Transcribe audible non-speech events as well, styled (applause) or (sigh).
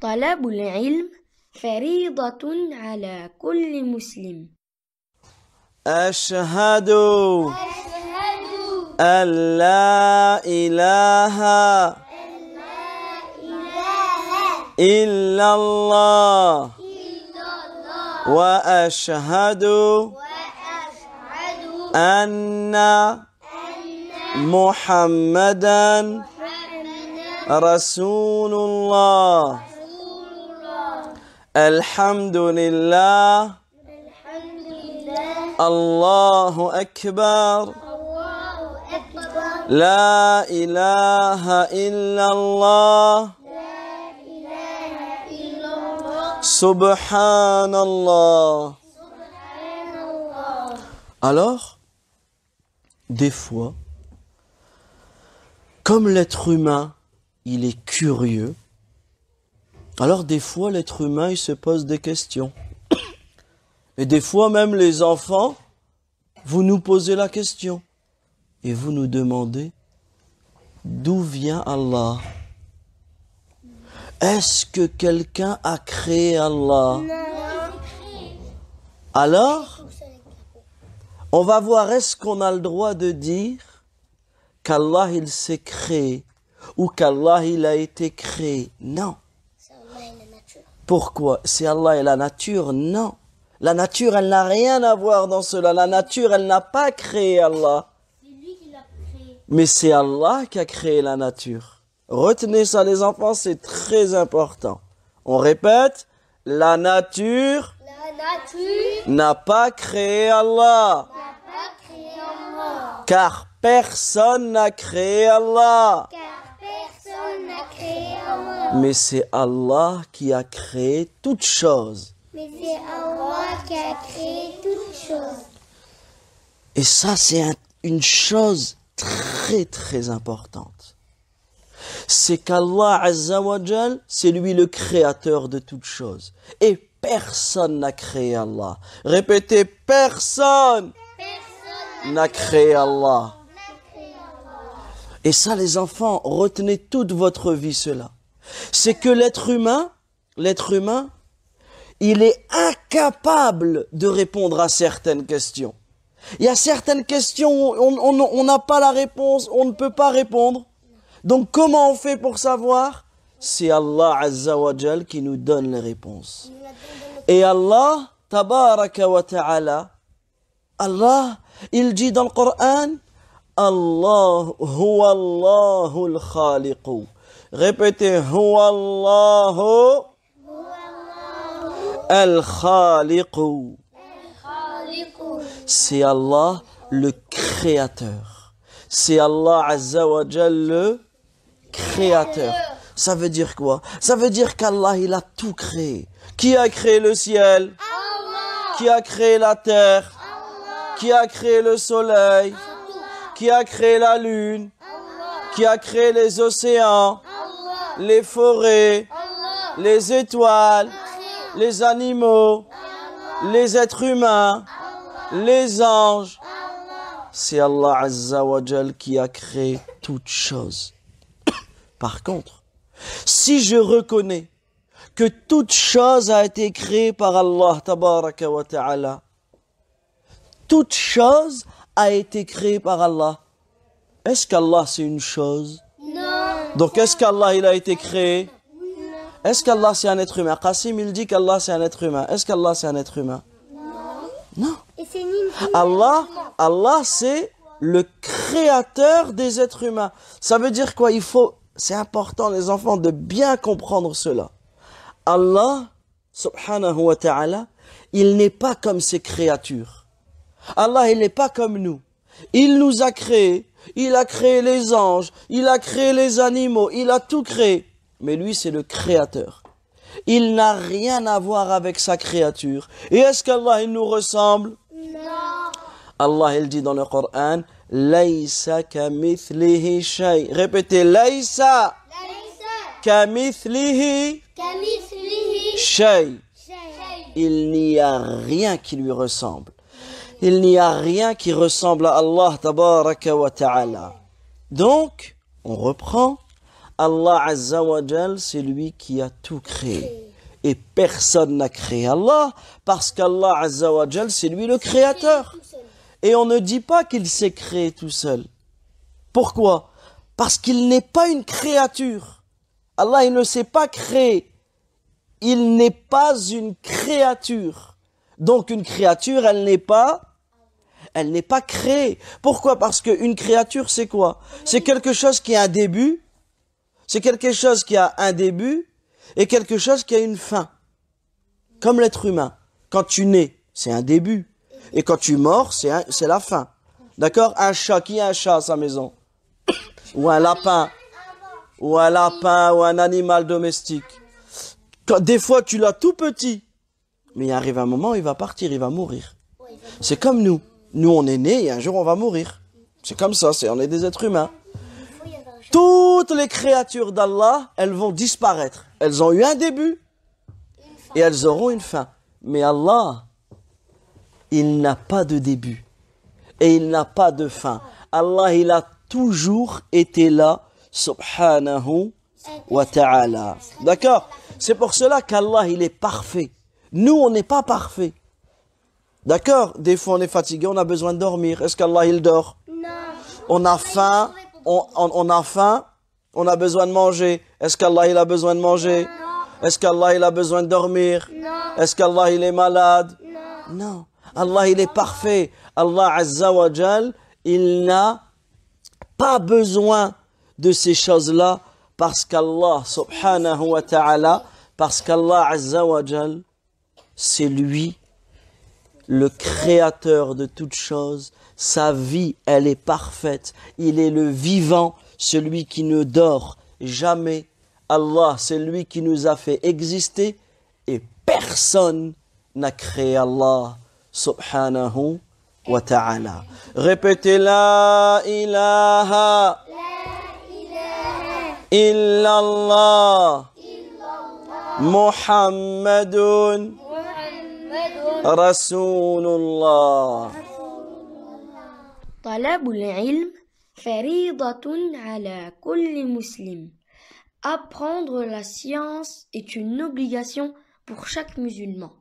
طلب العلم فريضة على كل مسلم أشهد أن لا إله إلا الله وأشهد أن محمدا رسول الله الحمد لله الحمد لله الله أكبر الله أكبر لا إله إلا الله لا إله إلا الله سبحان الله سبحان الله Alors, des fois, comme l'être humain, il est curieux, Alors des fois, l'être humain, il se pose des questions. Et des fois, même les enfants, vous nous posez la question. Et vous nous demandez, d'où vient Allah Est-ce que quelqu'un a créé Allah Alors, on va voir, est-ce qu'on a le droit de dire qu'Allah, il s'est créé ou qu'Allah, il a été créé Non. Pourquoi C'est Allah et la nature Non. La nature, elle n'a rien à voir dans cela. La nature, elle n'a pas créé Allah. Lui qui créé. Mais c'est Allah qui a créé la nature. Retenez ça les enfants, c'est très important. On répète, la nature n'a pas créé Allah. Pas Car personne n'a créé Allah. Mais c'est Allah qui a créé toutes choses. Mais c'est Allah qui a créé toutes choses. Et ça, c'est une chose très très importante. C'est qu'Allah Azzawajal, c'est lui le créateur de toutes choses. Et personne n'a créé Allah. Répétez, personne, n'a créé Allah. Et ça, les enfants, retenez toute votre vie cela c'est que l'être humain, l'être humain, il est incapable de répondre à certaines questions. Il y a certaines questions où on n'a pas la réponse, on ne peut pas répondre. Donc comment on fait pour savoir C'est Allah Azza wa qui nous donne les réponses. Et Allah, tabaraka wa ta'ala, Allah, il dit dans le Coran, Allah huwa Allahul khaliqu. Répétez Allahu, Al-Khaliqu. C'est Allah le créateur. C'est Allah Azza le créateur. Ça veut dire quoi Ça veut dire qu'Allah, il a tout créé. Qui a créé le ciel Allah. Qui a créé la terre Allah. Qui a créé le soleil Allah. Qui a créé la lune Qui a créé les océans les forêts, les étoiles, les animaux, les êtres humains, les anges. C'est Allah Azza wa qui a créé toutes choses. (coughs) Par contre, si je reconnais que toute chose a été créée par Allah tabaraka wa ta'ala, toute chose a été créée par Allah. Est-ce qu'Allah c'est une chose donc est-ce qu'Allah il a été créé Est-ce qu'Allah c'est un être humain Qasim il dit qu'Allah c'est un être humain. Est-ce qu'Allah c'est un être humain Non. Allah, Allah c'est le créateur des êtres humains. Ça veut dire quoi Il faut, c'est important les enfants de bien comprendre cela. Allah, subhanahu wa ta'ala, il n'est pas comme ses créatures. Allah, il n'est pas comme nous. Il nous a créés, il a créé les anges, il a créé les animaux, il a tout créé. Mais lui, c'est le créateur. Il n'a rien à voir avec sa créature. Et est-ce qu'Allah, il nous ressemble Non. Allah, il dit dans le Coran, Laïsa kamithlihi shay. Répétez, Laïsa kamithlihi shay. Il n'y a rien qui lui ressemble il n'y a rien qui ressemble à Allah tabaraka wa ta'ala. Donc, on reprend. Allah Azza wa c'est lui qui a tout créé. Et personne n'a créé Allah parce qu'Allah Azza wa c'est lui le créateur. Et on ne dit pas qu'il s'est créé tout seul. Pourquoi Parce qu'il n'est pas une créature. Allah, il ne s'est pas créé. Il n'est pas une créature. Donc une créature, elle n'est pas elle n'est pas créée. Pourquoi Parce qu'une créature, c'est quoi C'est quelque chose qui a un début, c'est quelque chose qui a un début et quelque chose qui a une fin. Comme l'être humain. Quand tu nais, c'est un début. Et quand tu mors, c'est la fin. D'accord Un chat, qui a un chat à sa maison (coughs) Ou un lapin Ou un lapin, ou un animal domestique. des fois, tu l'as tout petit. Mais il arrive un moment, il va partir, il va mourir. C'est comme nous. Nous, on est nés et un jour, on va mourir. C'est comme ça, c'est on est des êtres humains. Toutes les créatures d'Allah, elles vont disparaître. Elles ont eu un début et elles auront une fin. Mais Allah, il n'a pas de début et il n'a pas de fin. Allah, il a toujours été là, subhanahu wa ta'ala. D'accord C'est pour cela qu'Allah, il est parfait. Nous, on n'est pas parfait. D'accord Des fois, on est fatigué, on a besoin de dormir. Est-ce qu'Allah, il dort Non. On a faim, on, a faim, on a besoin de manger. Est-ce qu'Allah, il a besoin de manger Non. Est-ce qu'Allah, il a besoin de dormir Non. Est-ce qu'Allah, il est malade Non. Non. Allah, il est parfait. Allah, Azza wa il n'a pas besoin de ces choses-là parce qu'Allah, subhanahu wa ta'ala, parce qu'Allah, Azza wa c'est lui le créateur de toutes choses. Sa vie, elle est parfaite. Il est le vivant, celui qui ne dort jamais. Allah, c'est lui qui nous a fait exister et personne n'a créé Allah subhanahu wa ta'ala. Répétez la ilaha, la ilaha illallah, illallah Muhammadun رسول الله طلب العلم فريضة ala kulli muslim Apprendre la science est une obligation pour chaque musulman.